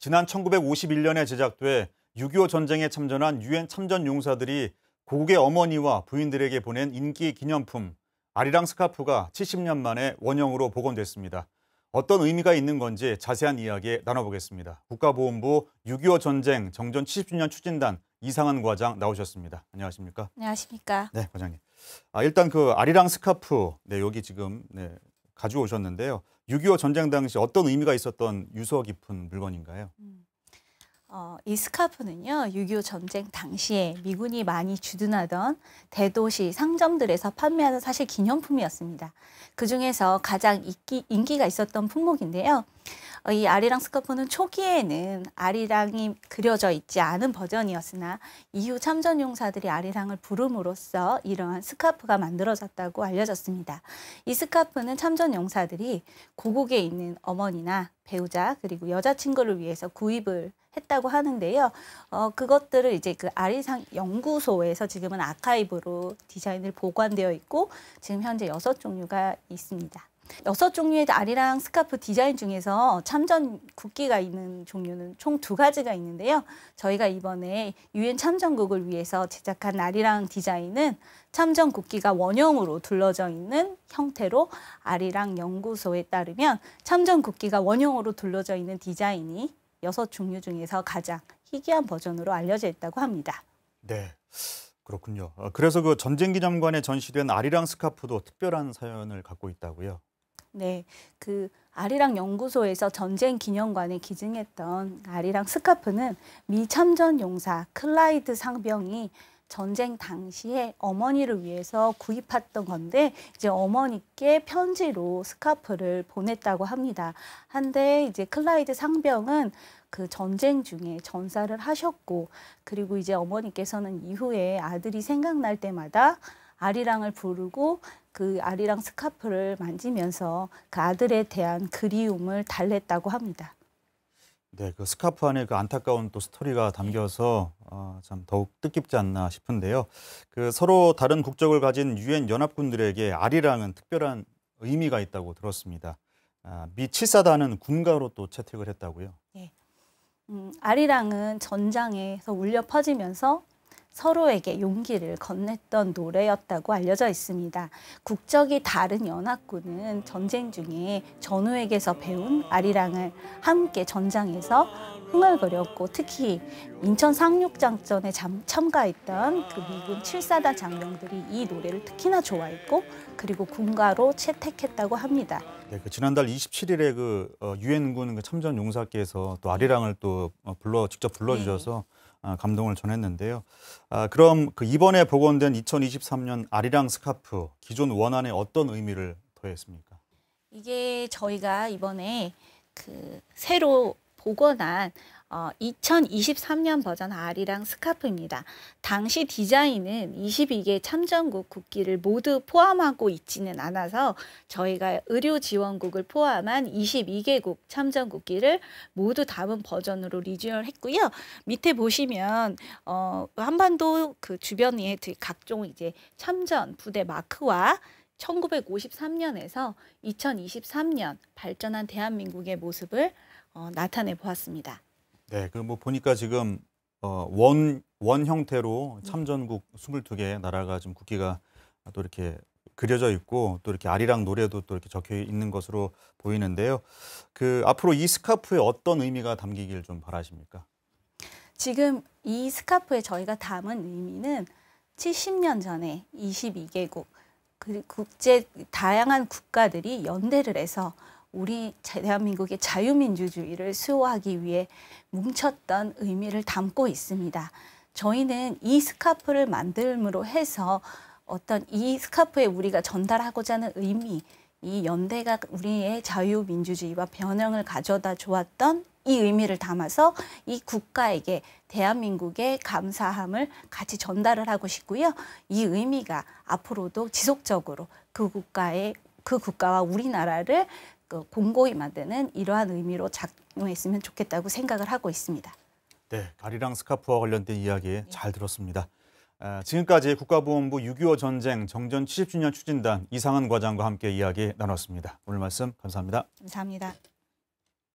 지난 1951년에 제작돼 6.25 전쟁에 참전한 유엔 참전 용사들이 고국의 어머니와 부인들에게 보낸 인기 기념품 아리랑 스카프가 70년 만에 원형으로 복원됐습니다. 어떤 의미가 있는 건지 자세한 이야기 나눠보겠습니다. 국가보훈부 6.25 전쟁 정전 70주년 추진단 이상한 과장 나오셨습니다. 안녕하십니까? 안녕하십니까? 네, 과장님. 아, 일단 그 아리랑 스카프, 네, 여기 지금 네, 가져오셨는데요. 6.25 전쟁 당시 어떤 의미가 있었던 유서 깊은 물건인가요? 음. 어, 이 스카프는요, 6.25 전쟁 당시에 미군이 많이 주둔하던 대도시 상점들에서 판매하는 사실 기념품이었습니다. 그 중에서 가장 인기, 인기가 있었던 품목인데요. 어, 이 아리랑 스카프는 초기에는 아리랑이 그려져 있지 않은 버전이었으나 이후 참전 용사들이 아리랑을 부름으로써 이러한 스카프가 만들어졌다고 알려졌습니다. 이 스카프는 참전 용사들이 고국에 있는 어머니나 배우자 그리고 여자친구를 위해서 구입을 했다고 하는데요. 어, 그것들을 이제 그 아리상 연구소에서 지금은 아카이브로 디자인을 보관되어 있고 지금 현재 여 종류가 있습니다. 여섯 종류의 아리랑 스카프 디자인 중에서 참전 국기가 있는 종류는 총 두 가지가 있는데요. 저희가 이번에 유엔 참전국을 위해서 제작한 아리랑 디자인은 참전 국기가 원형으로 둘러져 있는 형태로 아리랑 연구소에 따르면 참전 국기가 원형으로 둘러져 있는 디자인이 여섯 종류 중에서 가장 희귀한 버전으로 알려져 있다고 합니다. 네. 그렇군요. 어, 그래서 그 전쟁기념관에 전시된 아리랑 스카프도 특별한 사연을 갖고 있다고요. 네, 그 아리랑 연구소에서 전쟁 기념관에 기증했던 아리랑 스카프는 미 참전 용사 클라이드 상병이 전쟁 당시에 어머니를 위해서 구입했던 건데 이제 어머니께 편지로 스카프를 보냈다고 합니다. 한데 이제 클라이드 상병은 그 전쟁 중에 전사를 하셨고 그리고 이제 어머니께서는 이후에 아들이 생각날 때마다 아리랑을 부르고 그 아리랑 스카프를 만지면서 그 아들에 대한 그리움을 달랬다고 합니다. 네, 그 스카프 안에 그 안타까운 또 스토리가 네. 담겨서 어, 참 더욱 뜻깊지 않나 싶은데요. 그 서로 다른 국적을 가진 유엔 연합군들에게 아리랑은 특별한 의미가 있다고 들었습니다. 아, 미 칠사단은 군가로 또 채택을 했다고요. 네. 음, 아리랑은 전장에서 울려 퍼지면서 서로에게 용기를 건넸던 노래였다고 알려져 있습니다. 국적이 다른 연합군은 전쟁 중에 전우에게서 배운 아리랑을 함께 전장에서 흥얼거렸고 특히 인천 상륙작전에 참가했던 그 미군 7사단 장병들이 이 노래를 특히나 좋아했고 그리고 군가로 채택했다고 합니다. 네, 그 지난달 27일에 그 어, 유엔군 그 참전 용사께서 또 아리랑을 또 어, 불러 직접 불러주셔서 네. 아, 감동을 전했는데요. 아, 그럼 그 이번에 복원된 2023년 아리랑 스카프 기존 원안에 어떤 의미를 더했습니까? 이게 저희가 이번에 그 새로 복원한 어, 2023년 버전 알이랑 스카프입니다. 당시 디자인은 22개 참전국 국기를 모두 포함하고 있지는 않아서 저희가 의료지원국을 포함한 22개국 참전국기를 모두 담은 버전으로 리뉴얼 했고요. 밑에 보시면 어, 한반도 그 주변에 그 각종 이제 참전 부대 마크와 1953년에서 2023년 발전한 대한민국의 모습을 어, 나타내 보았습니다. 네, 그럼 뭐 보니까 지금 원원 어, 원 형태로 참전국 22개 나라가 지금 국기가 또 이렇게 그려져 있고 또 이렇게 아리랑 노래도 또 이렇게 적혀 있는 것으로 보이는데요. 그 앞으로 이 스카프에 어떤 의미가 담기길 좀 바라십니까? 지금 이 스카프에 저희가 담은 의미는 70년 전에 22개국 그 국제 다양한 국가들이 연대를 해서 우리 대한민국의 자유민주주의를 수호하기 위해 뭉쳤던 의미를 담고 있습니다. 저희는 이 스카프를 만들므로 해서 어떤 이 스카프에 우리가 전달하고자 하는 의미, 이 연대가 우리의 자유민주주의와 변형을 가져다 주었던 이 의미를 담아서 이 국가에게 대한민국의 감사함을 같이 전달을 하고 싶고요. 이 의미가 앞으로도 지속적으로 그 국가의 그 국가와 우리나라를 그 공고히 만드는 이러한 의미로 작용했으면 좋겠다고 생각을 하고 있습니다. 네, 가리랑 스카프와 관련된 이야기 네. 잘 들었습니다. 아, 지금까지 국가보훈부 6.25 전쟁 정전 70주년 추진단 이상은 과장과 함께 이야기 나눴습니다. 오늘 말씀 감사합니다. 감사합니다.